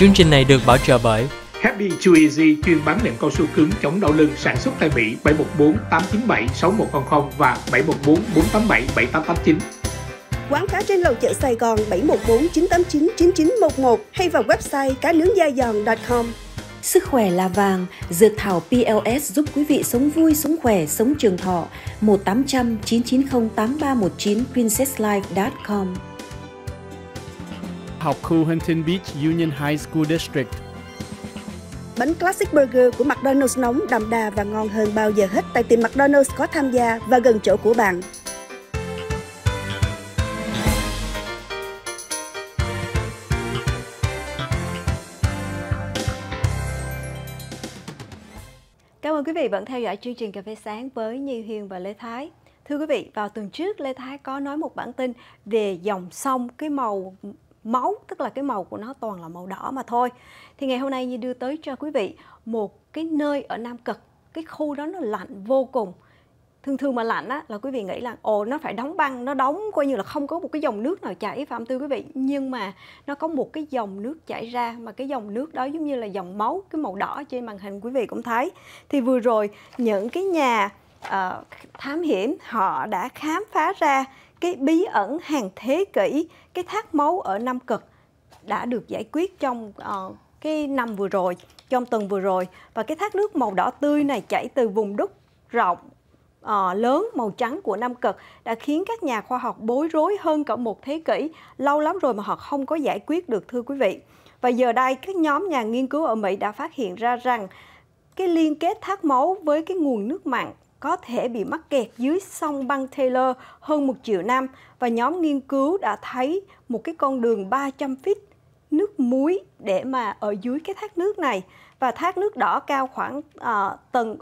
Chương trình này được bảo trợ bởi Happy Chew Easy chuyên bán nệm cao su cứng chống đau lưng sản xuất tại Mỹ 714 897 6100 và 714 487 7889 quán cá trên lầu chợ Sài Gòn 714 989 9911 hay vào website cá nướng da giòn.com. Sức khỏe là vàng, dược thảo PLS giúp quý vị sống vui, sống khỏe, sống trường thọ. 1 800 990 8319 princesslife.com học khu Huntington Beach Union High School District. Bánh Classic Burger của McDonald's nóng, đậm đà và ngon hơn bao giờ hết tại tiệm McDonald's có tham gia và gần chỗ của bạn. Cảm ơn quý vị vẫn theo dõi chương trình Cà phê sáng với Nhi Huyền và Lê Thái. Thưa quý vị, vào tuần trước Lê Thái có nói một bản tin về dòng sông cái màu máu tức là cái màu của nó toàn là màu đỏ mà thôi thì ngày hôm nay như đưa tới cho quý vị một cái nơi ở Nam Cực cái khu đó nó lạnh vô cùng thường thường mà lạnh á là quý vị nghĩ là ồ nó phải đóng băng nó đóng coi như là không có một cái dòng nước nào chảy phạm tư quý vị nhưng mà nó có một cái dòng nước chảy ra mà cái dòng nước đó giống như là dòng máu cái màu đỏ trên màn hình quý vị cũng thấy thì vừa rồi những cái nhà uh, thám hiểm họ đã khám phá ra cái bí ẩn hàng thế kỷ, cái thác máu ở Nam Cực đã được giải quyết trong uh, cái năm vừa rồi, trong tuần vừa rồi. Và cái thác nước màu đỏ tươi này chảy từ vùng đất rộng uh, lớn màu trắng của Nam Cực đã khiến các nhà khoa học bối rối hơn cả một thế kỷ. Lâu lắm rồi mà họ không có giải quyết được thưa quý vị. Và giờ đây các nhóm nhà nghiên cứu ở Mỹ đã phát hiện ra rằng cái liên kết thác máu với cái nguồn nước mặn có thể bị mắc kẹt dưới sông băng Taylor hơn một triệu năm và nhóm nghiên cứu đã thấy một cái con đường 300 feet nước muối để mà ở dưới cái thác nước này và thác nước đỏ cao khoảng uh, tầng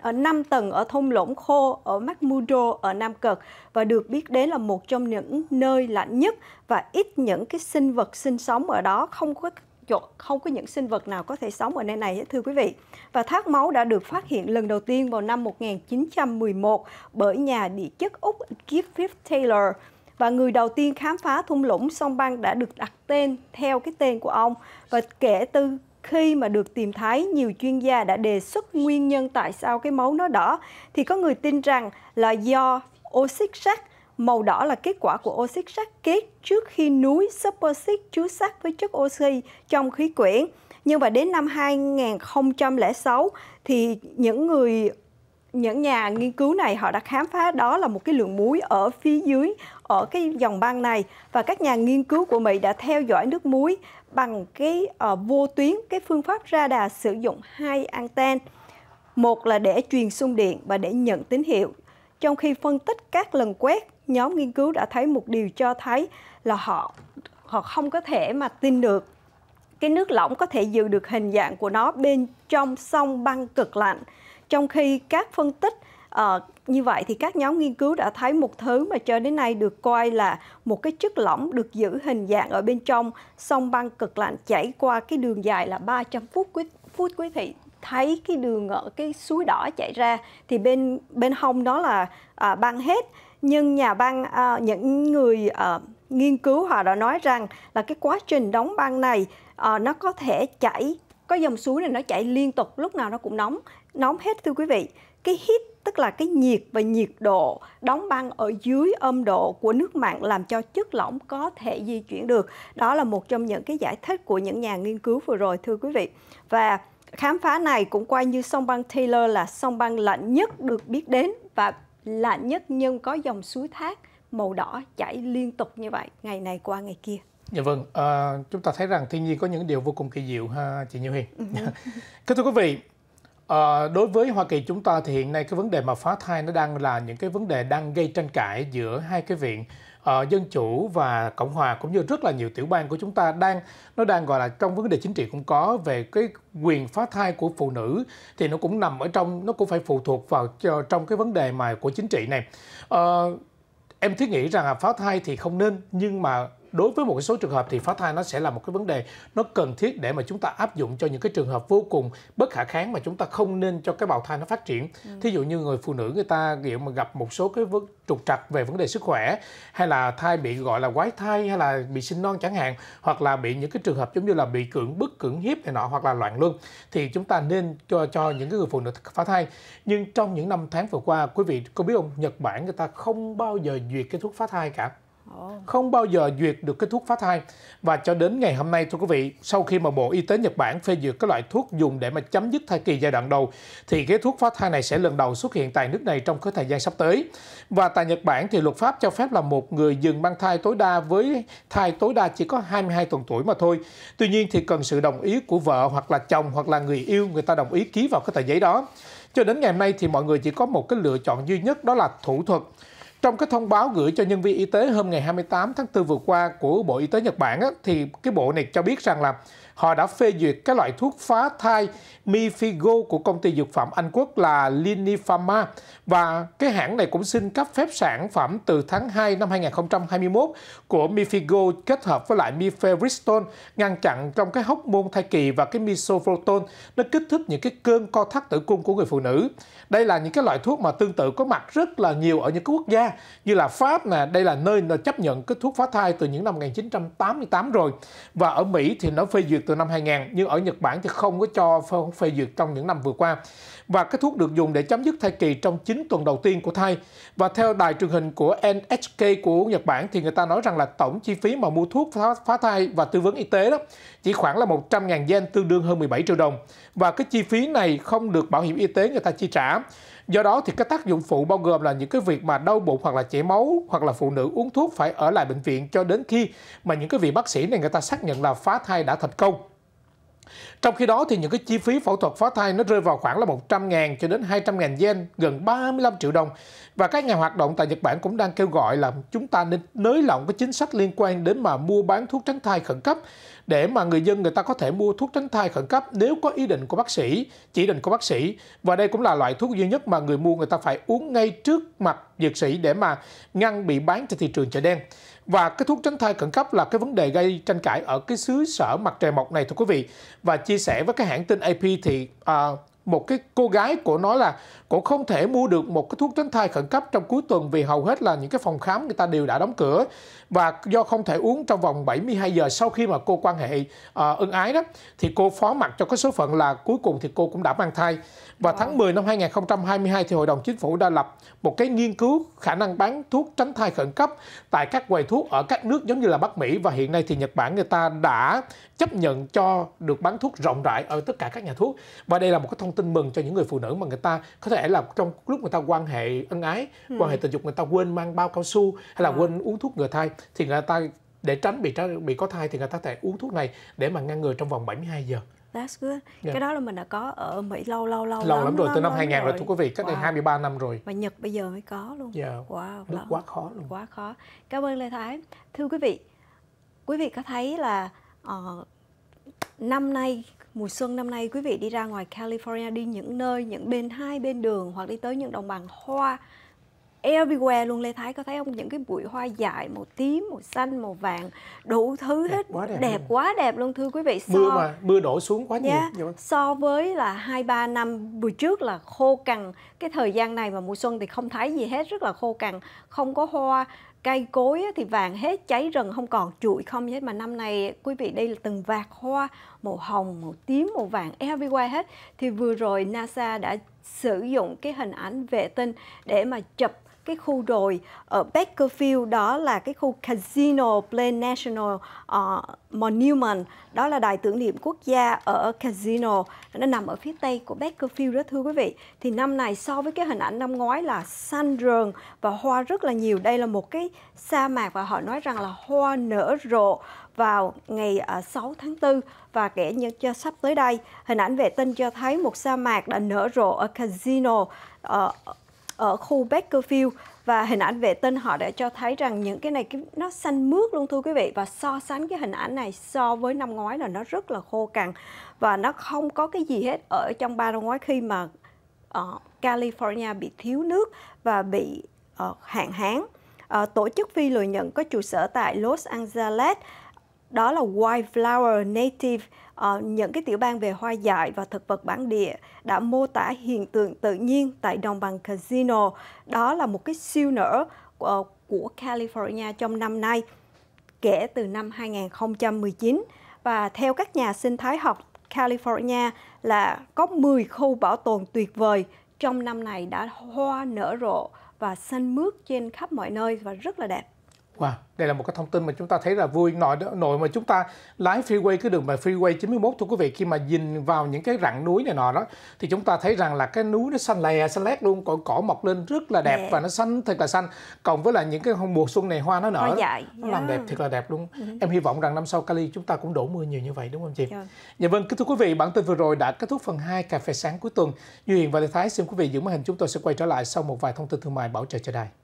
ở 5 tầng ở thung lũng khô ở McMurdo ở Nam Cực và được biết đến là một trong những nơi lạnh nhất và ít những cái sinh vật sinh sống ở đó không có chuẩn không có những sinh vật nào có thể sống ở nơi này thưa quý vị. Và thác máu đã được phát hiện lần đầu tiên vào năm 1911 bởi nhà địa chất Úc Griffith Taylor và người đầu tiên khám phá thung lũng sông băng đã được đặt tên theo cái tên của ông và kể từ khi mà được tìm thấy nhiều chuyên gia đã đề xuất nguyên nhân tại sao cái máu nó đỏ thì có người tin rằng là do oxit sắt Màu đỏ là kết quả của oxit sắt kết trước khi núi supersit chứa sắt với chất oxy trong khí quyển. Nhưng mà đến năm 2006 thì những người những nhà nghiên cứu này họ đã khám phá đó là một cái lượng muối ở phía dưới ở cái dòng băng này và các nhà nghiên cứu của Mỹ đã theo dõi nước muối bằng cái uh, vô tuyến cái phương pháp radar sử dụng hai anten một là để truyền xung điện và để nhận tín hiệu trong khi phân tích các lần quét, nhóm nghiên cứu đã thấy một điều cho thấy là họ họ không có thể mà tin được cái nước lỏng có thể giữ được hình dạng của nó bên trong sông băng cực lạnh. Trong khi các phân tích uh, như vậy thì các nhóm nghiên cứu đã thấy một thứ mà cho đến nay được coi là một cái chất lỏng được giữ hình dạng ở bên trong sông băng cực lạnh chảy qua cái đường dài là 300 phút quý, phút quý thị thấy cái đường ở cái suối đỏ chạy ra thì bên bên hông đó là à, băng hết nhưng nhà băng à, những người à, nghiên cứu họ đã nói rằng là cái quá trình đóng băng này à, nó có thể chảy có dòng suối này nó chảy liên tục lúc nào nó cũng nóng nóng hết thưa quý vị cái heat tức là cái nhiệt và nhiệt độ đóng băng ở dưới âm độ của nước mặn làm cho chất lỏng có thể di chuyển được đó là một trong những cái giải thích của những nhà nghiên cứu vừa rồi thưa quý vị và khám phá này cũng coi như sông băng Taylor là sông băng lạnh nhất được biết đến và lạnh nhất nhưng có dòng suối thác màu đỏ chảy liên tục như vậy ngày này qua ngày kia. Dạ vâng, à, chúng ta thấy rằng thiên nhiên có những điều vô cùng kỳ diệu ha chị Như Huyền. Ừ. Kính thưa quý vị, à, đối với Hoa Kỳ chúng ta thì hiện nay cái vấn đề mà phá thai nó đang là những cái vấn đề đang gây tranh cãi giữa hai cái viện Ờ, dân chủ và cộng hòa cũng như rất là nhiều tiểu bang của chúng ta đang nó đang gọi là trong vấn đề chính trị cũng có về cái quyền phá thai của phụ nữ thì nó cũng nằm ở trong nó cũng phải phụ thuộc vào trong cái vấn đề mà của chính trị này uh, em thiết nghĩ rằng là phá thai thì không nên nhưng mà đối với một số trường hợp thì phá thai nó sẽ là một cái vấn đề nó cần thiết để mà chúng ta áp dụng cho những cái trường hợp vô cùng bất khả kháng mà chúng ta không nên cho cái bào thai nó phát triển. Ừ. Thí dụ như người phụ nữ người ta kiểu mà gặp một số cái vấn trục trặc về vấn đề sức khỏe hay là thai bị gọi là quái thai hay là bị sinh non chẳng hạn hoặc là bị những cái trường hợp giống như là bị cưỡng bức cưỡng hiếp này nọ hoặc là loạn luân thì chúng ta nên cho cho những cái người phụ nữ phá thai. Nhưng trong những năm tháng vừa qua quý vị có biết không Nhật Bản người ta không bao giờ duyệt cái thuốc phá thai cả không bao giờ duyệt được cái thuốc phá thai và cho đến ngày hôm nay thưa quý vị sau khi mà bộ y tế nhật bản phê duyệt cái loại thuốc dùng để mà chấm dứt thai kỳ giai đoạn đầu thì cái thuốc phá thai này sẽ lần đầu xuất hiện tại nước này trong cái thời gian sắp tới và tại nhật bản thì luật pháp cho phép là một người dừng mang thai tối đa với thai tối đa chỉ có 22 tuần tuổi mà thôi tuy nhiên thì cần sự đồng ý của vợ hoặc là chồng hoặc là người yêu người ta đồng ý ký vào cái tờ giấy đó cho đến ngày hôm nay thì mọi người chỉ có một cái lựa chọn duy nhất đó là thủ thuật trong cái thông báo gửi cho nhân viên y tế hôm ngày 28 tháng 4 vừa qua của Bộ Y tế Nhật Bản á, thì cái bộ này cho biết rằng là họ đã phê duyệt cái loại thuốc phá thai Mifigo của công ty dược phẩm Anh Quốc là Linipharma và cái hãng này cũng xin cấp phép sản phẩm từ tháng 2 năm 2021 của Mifigo kết hợp với lại Mifepristone ngăn chặn trong cái hóc môn thai kỳ và cái misoprostol nó kích thích những cái cơn co thắt tử cung của người phụ nữ. Đây là những cái loại thuốc mà tương tự có mặt rất là nhiều ở những quốc gia như là Pháp nè, đây là nơi nó chấp nhận cái thuốc phá thai từ những năm 1988 rồi. Và ở Mỹ thì nó phê duyệt từ năm 2000 nhưng ở Nhật Bản thì không có cho phê duyệt trong những năm vừa qua. Và cái thuốc được dùng để chấm dứt thai kỳ trong 9 tuần đầu tiên của thai. Và theo đài truyền hình của NHK của Nhật Bản thì người ta nói rằng là tổng chi phí mà mua thuốc phá thai và tư vấn y tế đó chỉ khoảng là 100.000 yen tương đương hơn 17 triệu đồng. Và cái chi phí này không được bảo hiểm y tế người ta chi trả. Do đó thì các tác dụng phụ bao gồm là những cái việc mà đau bụng hoặc là chảy máu hoặc là phụ nữ uống thuốc phải ở lại bệnh viện cho đến khi mà những cái vị bác sĩ này người ta xác nhận là phá thai đã thành công. Trong khi đó thì những cái chi phí phẫu thuật phá thai nó rơi vào khoảng là 100.000 cho đến 200.000 yen, gần 35 triệu đồng. Và các nhà hoạt động tại Nhật Bản cũng đang kêu gọi là chúng ta nên nới lỏng cái chính sách liên quan đến mà mua bán thuốc tránh thai khẩn cấp để mà người dân người ta có thể mua thuốc tránh thai khẩn cấp nếu có ý định của bác sĩ, chỉ định của bác sĩ. Và đây cũng là loại thuốc duy nhất mà người mua người ta phải uống ngay trước mặt dược sĩ để mà ngăn bị bán trên thị trường chợ đen và cái thuốc tránh thai khẩn cấp là cái vấn đề gây tranh cãi ở cái xứ sở mặt trời mọc này thưa quý vị và chia sẻ với cái hãng tin AP thì uh, một cái cô gái của nó là cổ không thể mua được một cái thuốc tránh thai khẩn cấp trong cuối tuần vì hầu hết là những cái phòng khám người ta đều đã đóng cửa và do không thể uống trong vòng 72 giờ sau khi mà cô quan hệ uh, ân ái đó thì cô phó mặt cho cái số phận là cuối cùng thì cô cũng đã mang thai và tháng 10 năm 2022 thì Hội đồng Chính phủ đã lập một cái nghiên cứu khả năng bán thuốc tránh thai khẩn cấp tại các quầy thuốc ở các nước giống như là Bắc Mỹ và hiện nay thì Nhật Bản người ta đã chấp nhận cho được bán thuốc rộng rãi ở tất cả các nhà thuốc và đây là một cái thông tin mừng cho những người phụ nữ mà người ta có thể là trong lúc người ta quan hệ ân ái ừ. quan hệ tình dục người ta quên mang bao cao su hay là à. quên uống thuốc ngừa thai thì người ta để tránh bị bị có thai thì người ta có thể uống thuốc này để mà ngăn ngừa trong vòng 72 giờ. That's good. Yeah. Dạ. Cái đó là mình đã có ở Mỹ lâu lâu lâu lâu lắm, lắm rồi, từ năm 2000 rồi. rồi thưa quý vị, cách wow. đây 23 năm rồi. Và Nhật bây giờ mới có luôn. Yeah. Dạ. Wow, Đức quá khó luôn. Quá khó. Cảm ơn Lê Thái. Thưa quý vị, quý vị có thấy là uh, năm nay mùa xuân năm nay quý vị đi ra ngoài California đi những nơi những bên hai bên đường hoặc đi tới những đồng bằng hoa everywhere luôn Lê Thái có thấy không những cái bụi hoa dài màu tím màu xanh màu vàng đủ thứ đẹp hết quá đẹp, đẹp quá đẹp luôn thưa quý vị so, mưa mà mưa đổ xuống quá nhiều yeah, dạ, dạ vâng. so với là hai ba năm vừa trước là khô cằn cái thời gian này mà mùa xuân thì không thấy gì hết rất là khô cằn không có hoa cây cối thì vàng hết cháy rừng không còn trụi không hết mà năm nay quý vị đây là từng vạt hoa màu hồng màu tím màu vàng everywhere hết thì vừa rồi NASA đã sử dụng cái hình ảnh vệ tinh để mà chụp cái khu đồi ở Bakerfield đó là cái khu Casino Plain National uh, Monument đó là đài tưởng niệm quốc gia ở Casino nó nằm ở phía tây của Bakerfield đó thưa quý vị thì năm này so với cái hình ảnh năm ngoái là xanh rờn và hoa rất là nhiều đây là một cái sa mạc và họ nói rằng là hoa nở rộ vào ngày 6 ờ, tháng 4 và kể như cho sắp tới đây. Hình ảnh vệ tinh cho thấy một sa mạc đã nở rộ ở Casino uh, ở khu Bakerfield và hình ảnh vệ tinh họ đã cho thấy rằng những cái này nó xanh mướt luôn thưa quý vị và so sánh cái hình ảnh này so với năm ngoái là nó rất là khô cằn và nó không có cái gì hết ở trong ba năm ngoái khi mà uh, California bị thiếu nước và bị uh, hạn hán. Uh, tổ chức phi lợi nhuận có trụ sở tại Los Angeles đó là Wildflower Native, uh, những cái tiểu bang về hoa dại và thực vật bản địa đã mô tả hiện tượng tự nhiên tại đồng bằng Casino. Đó là một cái siêu nở uh, của California trong năm nay kể từ năm 2019 và theo các nhà sinh thái học California là có 10 khu bảo tồn tuyệt vời trong năm này đã hoa nở rộ và xanh mướt trên khắp mọi nơi và rất là đẹp. Wow, đây là một cái thông tin mà chúng ta thấy là vui nội nội mà chúng ta lái freeway cứ đường mà freeway 91 thưa quý vị khi mà nhìn vào những cái rặng núi này nọ đó thì chúng ta thấy rằng là cái núi nó xanh lè xanh lét luôn cỏ cỏ mọc lên rất là đẹp yeah. Dạ. và nó xanh thật là xanh cộng với là những cái mùa xuân này hoa nó nở hoa dại. nó yeah. làm đẹp thật là đẹp luôn yeah. Ừ. em hy vọng rằng năm sau Cali chúng ta cũng đổ mưa nhiều như vậy đúng không chị? Yeah. Dạ. dạ vâng kính thưa quý vị bản tin vừa rồi đã kết thúc phần 2 cà phê sáng cuối tuần Duy Hiền và Lê Thái xin quý vị giữ màn hình chúng tôi sẽ quay trở lại sau một vài thông tin thương mại bảo trợ cho đài.